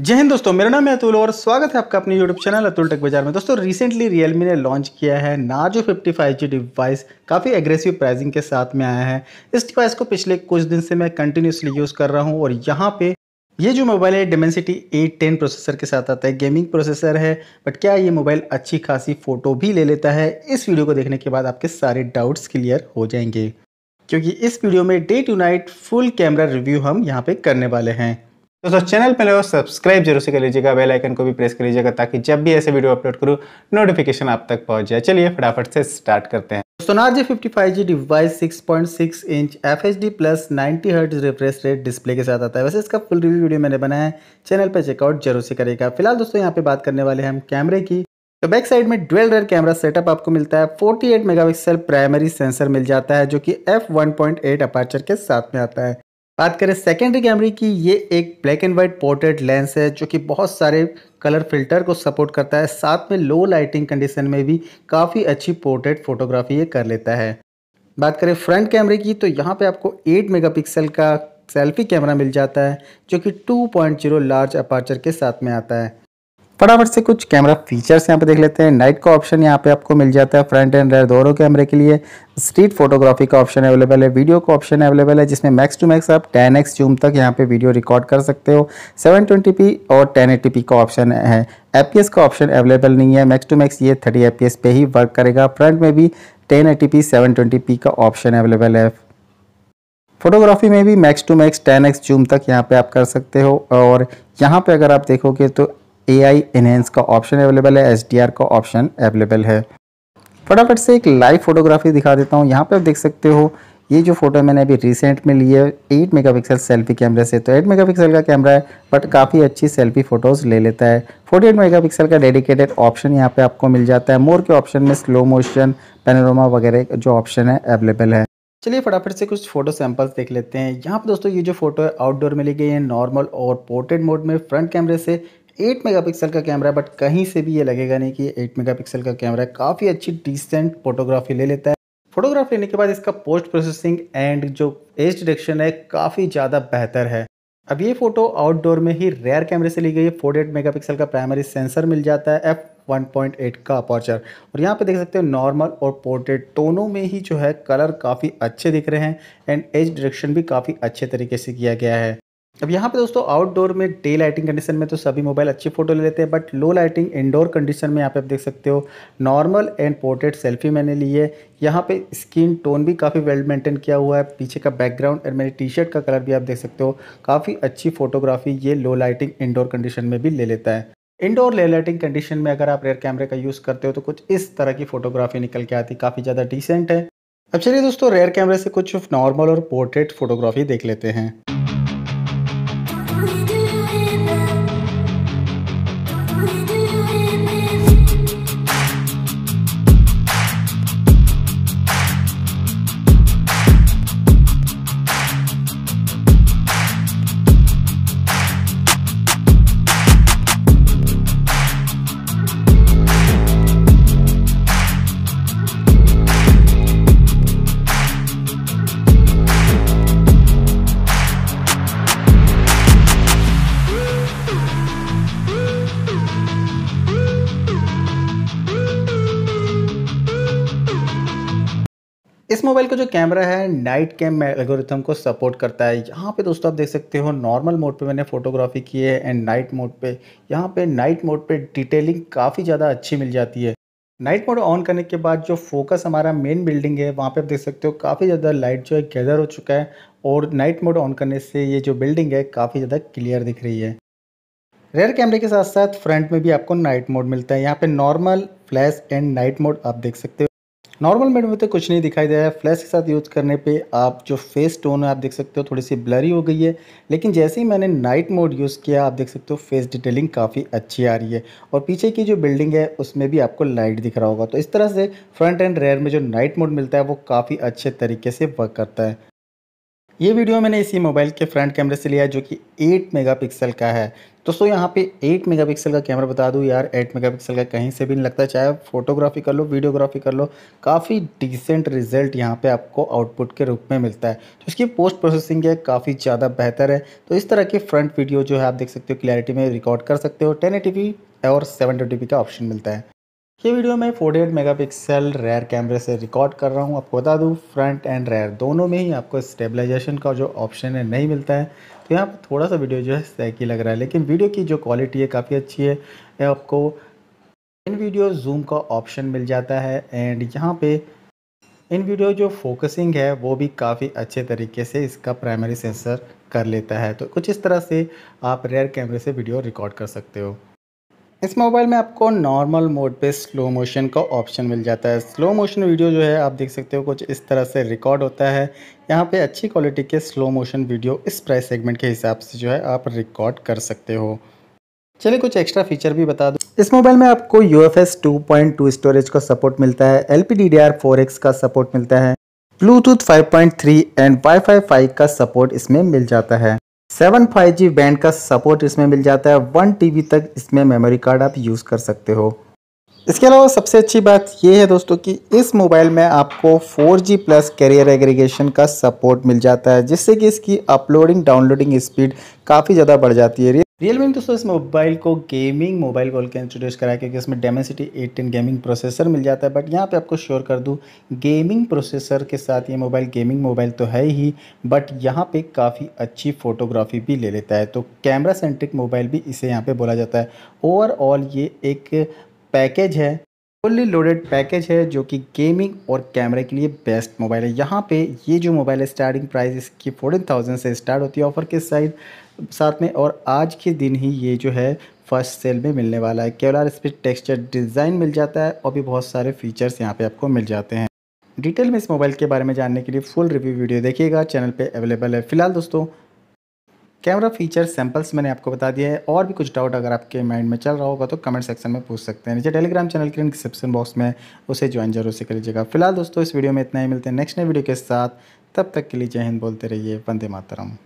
जय हिंद दोस्तों मेरा नाम है अतुल और स्वागत है आपका अपने YouTube चैनल अतुल टेक बाजार में दोस्तों रिसेंटली Realme ने लॉन्च किया है फाइव 55G डिवाइस काफ़ी एग्रेसिव प्राइसिंग के साथ में आया है इस डिवाइस को पिछले कुछ दिन से मैं कंटिन्यूसली यूज़ कर रहा हूँ और यहाँ पे ये जो मोबाइल है डेमेंसिटी एट टेन प्रोसेसर के साथ आता है गेमिंग प्रोसेसर है बट क्या ये मोबाइल अच्छी खासी फ़ोटो भी ले लेता है इस वीडियो को देखने के बाद आपके सारे डाउट्स क्लियर हो जाएंगे क्योंकि इस वीडियो में day to night full camera review हम यहाँ पे करने वाले हैं दोस्तों चैनल पर लोग सब्सक्राइब जरूर से कर लीजिएगा बेल आइकन को भी प्रेस कर लीजिएगा ताकि जब भी ऐसे वीडियो अपलोड करूँ नोटिफिकेशन आप तक पहुँच जाए चलिए फटाफट से स्टार्ट करते हैं सोनार G fifty five G device six point six inch F H D plus ninety hertz refresh rate display के साथ आता है वैसे इसका फुल रिव्यू वीडियो मैंने बनाया है चैनल पर चेकआउट जरूर से करेगा फिलहाल दोस्तों यहाँ पे बात करने वाले हम कैमरे की तो बैक साइड में ड्वेल रेयर कैमरा सेटअप आपको मिलता है 48 मेगापिक्सल प्राइमरी सेंसर मिल जाता है जो कि एफ एट अपार्चर के साथ में आता है बात करें सेकेंडरी कैमरे की ये एक black and white portrait lens है जो कि बहुत सारे कलर फिल्टर को सपोर्ट करता है साथ में लो लाइटिंग कंडीशन में भी काफ़ी अच्छी पोर्ट्रेट फोटोग्राफी ये कर लेता है बात करें फ्रंट कैमरे की तो यहाँ पे आपको 8 मेगापिक्सल का सेल्फी कैमरा मिल जाता है जो कि 2.0 लार्ज अपार्चर के साथ में आता है फटाफट से कुछ कैमरा फीचर्स यहाँ पे देख लेते हैं नाइट का ऑप्शन यहाँ पे आपको मिल जाता है फ्रंट एंड रेयर दोनों कैमरे के लिए स्ट्रीट फोटोग्राफी का ऑप्शन अवेलेबल है वीडियो का ऑप्शन अवेलेबल है जिसमें मैक्स टू मैक्स आप 10x जूम तक यहाँ पे वीडियो रिकॉर्ड कर सकते हो 720p और 1080p का ऑप्शन है एफ का ऑप्शन अवेलेबल नहीं है मैक्स टू मैक्स ये थर्टी एफ पे ही वर्क करेगा फ्रंट में भी टेन एटी का ऑप्शन अवेलेबल है फोटोग्राफी में भी max to max 10x zoom तक यहाँ पे आप कर सकते हो और यहाँ पे अगर आप देखोगे तो ए आई इनहेंस का ऑप्शन अवेलेबल है एस डी आर का ऑप्शन अवेलेबल है फटाफट से एक लाइव फोटोग्राफी दिखा देता हूँ यहाँ पे आप देख सकते हो ये जो फोटो मैंने अभी रिसेंट में ली है 8 मेगापिक्सल सेल्फी कैमरे से तो 8 मेगापिक्सल का कैमरा है बट काफ़ी अच्छी सेल्फी फ़ोटोज़ ले लेता है 48 मेगापिक्सल का डेडिकेटेड ऑप्शन यहाँ पे आपको मिल जाता है मोर के ऑप्शन में स्लो मोशन पेनोरोमा वगैरह जो ऑप्शन है अवेलेबल है चलिए फटाफट से कुछ फोटो सैंपल्स देख लेते हैं यहाँ पर दोस्तों ये जो फोटो है आउटडोर में ली गई है नॉर्मल और पोर्ट्रेट मोड में फ्रंट कैमरे से मेगा मेगापिक्सल का कैमरा है बट कहीं से भी ये लगेगा नहीं कि मेगा मेगापिक्सल का कैमरा है काफ़ी अच्छी डिसेंट फोटोग्राफी ले लेता है फोटोग्राफ लेने के बाद इसका पोस्ट प्रोसेसिंग एंड जो एज डिडक्शन है काफ़ी ज़्यादा बेहतर है अब ये फ़ोटो आउटडोर में ही रेयर कैमरे से ली गई है मेगा पिक्सल का प्राइमरी सेंसर मिल जाता है एफ वन पॉइंट एट का अपॉर्चर और यहाँ पे देख सकते हो नॉर्मल और पोर्ट्रेट दोनों में ही जो है कलर काफ़ी अच्छे दिख रहे हैं एंड एज डायरेक्शन भी काफ़ी अच्छे तरीके से किया गया है अब यहाँ पे दोस्तों आउटडोर में डे लाइटिंग कंडीशन में तो सभी मोबाइल अच्छी फोटो ले लेते हैं but low lighting indoor condition में यहाँ पे आप देख सकते हो नॉर्मल एंड पोर्ट्रेट सेल्फी मैंने ली है यहाँ पे स्किन टोन भी काफ़ी वेल मेंटेन किया हुआ है पीछे का बैकग्राउंड एंड मेरी टी शर्ट का कलर भी आप देख सकते हो काफ़ी अच्छी फोटोग्राफी ये लो लाइटिंग इंडोर कंडीशन में भी ले लेता है इंडोर ले लाइटिंग कंडीशन में अगर आप रेयर कैमरे का यूज़ करते हो तो कुछ इस तरह की फोटोग्राफी निकल के आती काफ़ी ज़्यादा डिसेंट है अब चलिए दोस्तों रेयर कैमरे से कुछ नॉर्मल और पोर्ट्रेट फोटोग्राफी देख लेते हैं You. मोबाइल का जो कैमरा है नाइट कैम एल्गोरिथम को सपोर्ट करता है यहाँ पे दोस्तों आप देख सकते हो नॉर्मल मोड पे मैंने फोटोग्राफी की है एंड नाइट मोड पे यहाँ पे नाइट मोड पे डिटेलिंग काफ़ी ज़्यादा अच्छी मिल जाती है नाइट मोड ऑन करने के बाद जो फोकस हमारा मेन बिल्डिंग है वहाँ पर आप देख सकते हो काफ़ी ज़्यादा लाइट जो है गैदर हो चुका है और नाइट मोड ऑन करने से ये जो बिल्डिंग है काफ़ी ज़्यादा क्लियर दिख रही है रेयर कैमरे के साथ साथ फ्रंट में भी आपको नाइट मोड मिलता है यहाँ पे normal flash and night mode आप देख सकते हो नॉर्मल मेड में तो कुछ नहीं दिखाई दे रहा है फ्लैश के साथ यूज करने पे आप जो फेस टोन है आप देख सकते हो थोड़ी सी ब्लरी हो गई है लेकिन जैसे ही मैंने नाइट मोड यूज़ किया आप देख सकते हो फेस डिटेलिंग काफ़ी अच्छी आ रही है और पीछे की जो बिल्डिंग है उसमें भी आपको लाइट दिख रहा होगा तो इस तरह से फ्रंट एंड रेयर में जो नाइट मोड मिलता है वो काफ़ी अच्छे तरीके से वर्क करता है ये वीडियो मैंने इसी मोबाइल के फ्रंट कैमरे से लिया है जो कि 8 मेगापिक्सल का है दोस्तों यहाँ पे 8 मेगापिक्सल का कैमरा बता दूँ यार 8 मेगापिक्सल का कहीं से भी नहीं लगता चाहे फोटोग्राफी कर लो वीडियोग्राफी कर लो काफ़ी डिसेंट रिजल्ट यहाँ पे आपको आउटपुट के रूप में मिलता है तो इसकी पोस्ट प्रोसेसिंग है काफ़ी ज़्यादा बेहतर है तो इस तरह की फ्रंट वीडियो जो है आप देख सकते हो क्लैरिटी में रिकॉर्ड कर सकते हो टेन और सेवन का ऑप्शन मिलता है ये वीडियो मैं 48 मेगापिक्सल रेयर कैमरे से रिकॉर्ड कर रहा हूँ आपको बता दूँ फ्रंट एंड रेयर दोनों में ही आपको स्टेबलाइजेशन का जो ऑप्शन है नहीं मिलता है तो यहाँ पर थोड़ा सा वीडियो जो है सैकी लग रहा है लेकिन वीडियो की जो क्वालिटी है काफ़ी अच्छी है आपको इन वीडियो जूम का ऑप्शन मिल जाता है एंड यहाँ पर इन वीडियो जो फोकसिंग है वो भी काफ़ी अच्छे तरीके से इसका प्राइमरी सेंसर कर लेता है तो कुछ इस तरह से आप रेयर कैमरे से वीडियो रिकॉर्ड कर सकते हो इस मोबाइल में आपको नॉर्मल मोड पे स्लो मोशन का ऑप्शन मिल जाता है स्लो मोशन वीडियो जो है आप देख सकते हो कुछ इस तरह से रिकॉर्ड होता है यहाँ पे अच्छी क्वालिटी के स्लो मोशन वीडियो इस प्राइस सेगमेंट के हिसाब से जो है आप रिकॉर्ड कर सकते हो चलिए कुछ एक्स्ट्रा फीचर भी बता दो इस मोबाइल में आपको U F S two point two storage का सपोर्ट मिलता है L P D D R four X का सपोर्ट मिलता है Bluetooth five point three and wifi five का सपोर्ट इसमें मिल जाता है सेवन फाइव जी बैंड का सपोर्ट इसमें मिल जाता है वन टी बी तक इसमें मेमोरी कार्ड आप यूज़ कर सकते हो इसके अलावा सबसे अच्छी बात यह है दोस्तों कि इस मोबाइल में आपको 4G प्लस कैरियर एग्रीगेशन का सपोर्ट मिल जाता है जिससे कि इसकी अपलोडिंग डाउनलोडिंग स्पीड काफ़ी ज़्यादा बढ़ जाती है रियलमी ने दोस्तों इस मोबाइल को गेमिंग मोबाइल बोल के इंट्रोड्यूस कराया क्योंकि इसमें डेमेसिटी 18 गेमिंग प्रोसेसर मिल जाता है बट यहाँ पे आपको श्योर कर दूँ गेमिंग प्रोसेसर के साथ ये मोबाइल गेमिंग मोबाइल तो है ही बट यहाँ पे काफ़ी अच्छी फोटोग्राफी भी ले लेता है तो कैमरा सेंट्रिक मोबाइल भी इसे यहाँ पर बोला जाता है ओवरऑल ये एक पैकेज है फुल्ली लोडेड पैकेज है जो कि गेमिंग और कैमरे के लिए बेस्ट मोबाइल है यहाँ पे ये जो मोबाइल है स्टार्टिंग प्राइस इसकी फोर्टीन थाउजेंड से स्टार्ट होती है ऑफर के साइड साथ में और आज के दिन ही ये जो है फर्स्ट सेल में मिलने वाला है केवलार इस पर टेक्स्चर डिज़ाइन मिल जाता है और भी बहुत सारे फीचर्स यहाँ पर आपको मिल जाते हैं डिटेल में इस मोबाइल के बारे में जानने के लिए फुल रिव्यू वीडियो देखिएगा चैनल पर अवेलेबल है फिलहाल दोस्तों कैमरा फीचर सैम्पल्स मैंने आपको बता दिया है और भी कुछ डाउट अगर आपके माइंड में चल रहा होगा तो कमेंट सेक्शन में पूछ सकते हैं नीचे टेलीग्राम चैनल के डिस्क्रिप्शन बॉक्स में उसे ज्वाइन जरूर से कर लीजिएगा फिलहाल दोस्तों इस वीडियो में इतना ही मिलते हैं नेक्स्ट नए वीडियो के साथ तब तक के लिए जय हिंद बोलते रहिए वंदे मातरम